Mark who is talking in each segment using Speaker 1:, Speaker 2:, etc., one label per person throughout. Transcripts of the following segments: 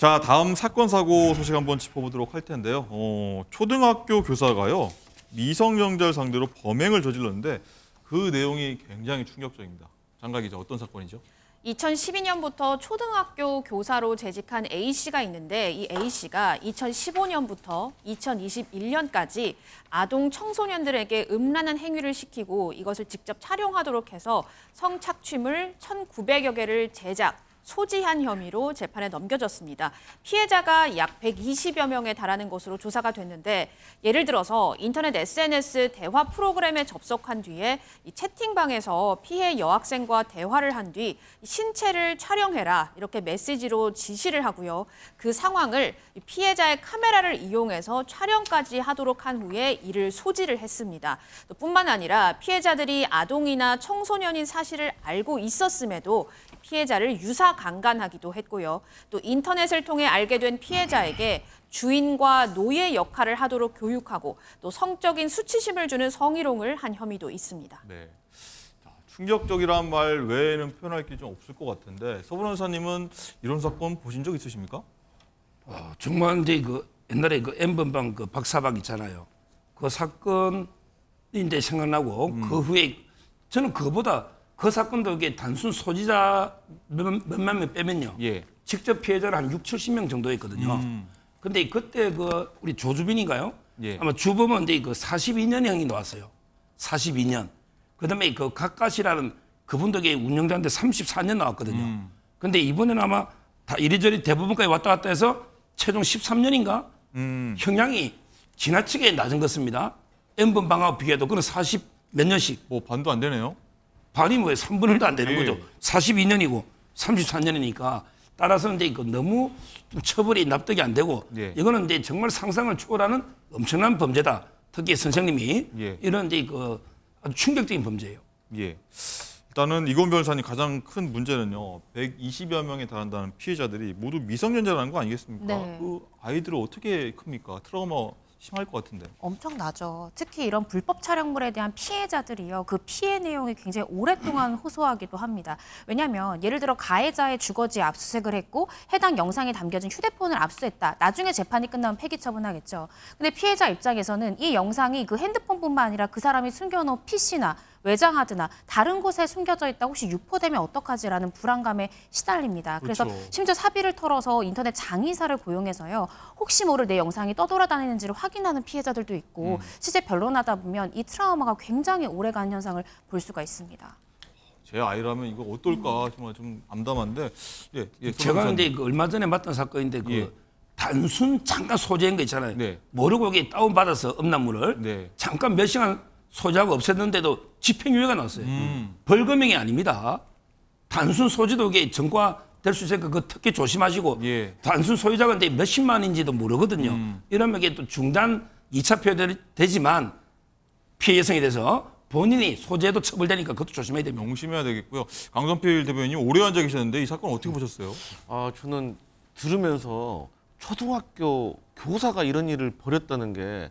Speaker 1: 자 다음 사건 사고 소식 한번 짚어보도록 할 텐데요. 어, 초등학교 교사가요 미성년자를 상대로 범행을 저질렀는데 그 내용이 굉장히 충격적입니다. 장각 기자 어떤 사건이죠?
Speaker 2: 2012년부터 초등학교 교사로 재직한 A씨가 있는데 이 A씨가 2015년부터 2021년까지 아동 청소년들에게 음란한 행위를 시키고 이것을 직접 촬영하도록 해서 성착취물 1,900여 개를 제작, 소지한 혐의로 재판에 넘겨졌습니다. 피해자가 약 120여 명에 달하는 것으로 조사가 됐는데 예를 들어서 인터넷 SNS 대화 프로그램에 접속한 뒤에 채팅방에서 피해 여학생과 대화를 한 뒤 신체를 촬영해라 이렇게 메시지로 지시를 하고요. 그 상황을 피해자의 카메라를 이용해서 촬영까지 하도록 한 후에 이를 소지를 했습니다. 뿐만 아니라 피해자들이 아동이나 청소년인 사실을 알고 있었음에도 피해자를 유사 강간하기도 했고요. 또 인터넷을 통해 알게 된 피해자에게 주인과 노예 역할을 하도록 교육하고 또 성적인 수치심을 주는 성희롱을 한 혐의도 있습니다.
Speaker 1: 네. 충격적이란 말 외에는 표현할 게 좀 없을 것 같은데 서분 원사님은 이런 사건 보신 적 있으십니까? 어, 중간에 그 옛날에 그 엠번방 그 박사박 있잖아요. 그 사건이 제 생각나고 음. 그 후에 저는 그보다 그 사건도 이게 단순 소지자 몇만 명 빼면요. 예. 직접 피해자를한 6, 70명 정도있거든요 음. 근데 그때 그 우리 조주빈인가요? 예. 아마 주범은 이제 그 42년형이 나왔어요. 42년. 그다음에 그가까시라는 그분덕의 운영자한테 34년 나왔거든요. 음. 근데 이번에는 아마 다 이리저리 대부분까지 왔다 갔다 해서 최종 13년인가 음. 형량이 지나치게 낮은 것입니다. 엠번 방하고 비해도 교 그는 40 몇 년씩. 뭐 반도 안 되네요. 반이 뭐예요? 3분의 1도 안 되는 네. 거죠. 42년이고 34년이니까 따라서 이제 이거 너무 처벌이 납득이 안 되고 예. 이거는 이제 정말 상상을 초월하는 엄청난 범죄다. 특히 선생님이 예. 이런 이제 그 아주 충격적인 범죄예요. 예. 일단은 이건 변호사님 가장 큰 문제는요. 120여 명에 달한다는 피해자들이 모두 미성년자라는 거 아니겠습니까? 네. 그 아이들을 어떻게 큽니까? 트라우마 심할 것 같은데.
Speaker 2: 엄청나죠. 특히 이런 불법 촬영물에 대한 피해자들이요. 그 피해 내용이 굉장히 오랫동안 호소하기도 합니다. 왜냐하면 예를 들어 가해자의 주거지 압수색을 했고 해당 영상에 담겨진 휴대폰을 압수했다. 나중에 재판이 끝나면 폐기 처분하겠죠. 근데 피해자 입장에서는 이 영상이 그 핸드폰뿐만 아니라 그 사람이 숨겨놓은 PC나 외장하드나 다른 곳에 숨겨져 있다 혹시 유포되면 어떡하지라는 불안감에 시달립니다. 그래서 그렇죠. 심지어 사비를 털어서 인터넷 장의사를 고용해서요. 혹시 모를 내 영상이 떠돌아다니는지를 확인하는 피해자들도 있고 음. 실제 변론하다 보면 이 트라우마가 굉장히 오래간 현상을 볼 수가 있습니다.
Speaker 1: 제 아이라면 이거 어떨까 정말 좀 암담한데 예, 예, 제가 근데 그 얼마 전에 봤던 사건인데 그 예. 단순 잠깐 소재인 거 있잖아요. 네. 모르고 이게 다운받아서 음란물을 네. 잠깐 몇 시간 소지하고 없앴는데도 집행유예가 났어요. 음. 벌금형이 아닙니다. 단순 소지독이 정과될수 있으니까 그 특히 조심하시고 예. 단순 소유자가 근데 몇십만인지도 모르거든요. 음. 이러면 이게 또 중단 2차 표되지만 피해 예성에 대해서 본인이 소재도 처벌되니까 그것도 조심해야 됩니다. 명심해야 되겠고요. 강선필 대변인님 오래 앉아 계셨는데 이 사건 어떻게 보셨어요? 아 저는 들으면서 초등학교 교사가 이런 일을 벌였다는 게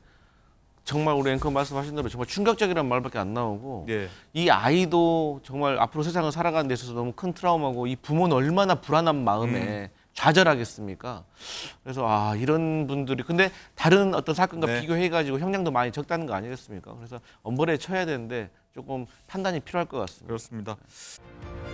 Speaker 1: 정말 우리 앵커 말씀하신 대로 정말 충격적이라는 말밖에 안 나오고 네. 이 아이도 정말 앞으로 세상을 살아가는 데 있어서 너무 큰 트라우마고 이 부모는 얼마나 불안한 마음에 음. 좌절하겠습니까? 그래서 아 이런 분들이 근데 다른 어떤 사건과 네. 비교해가지고 형량도 많이 적다는 거 아니겠습니까? 그래서 엄벌에 쳐야 되는데 조금 판단이 필요할 것 같습니다.
Speaker 2: 그렇습니다.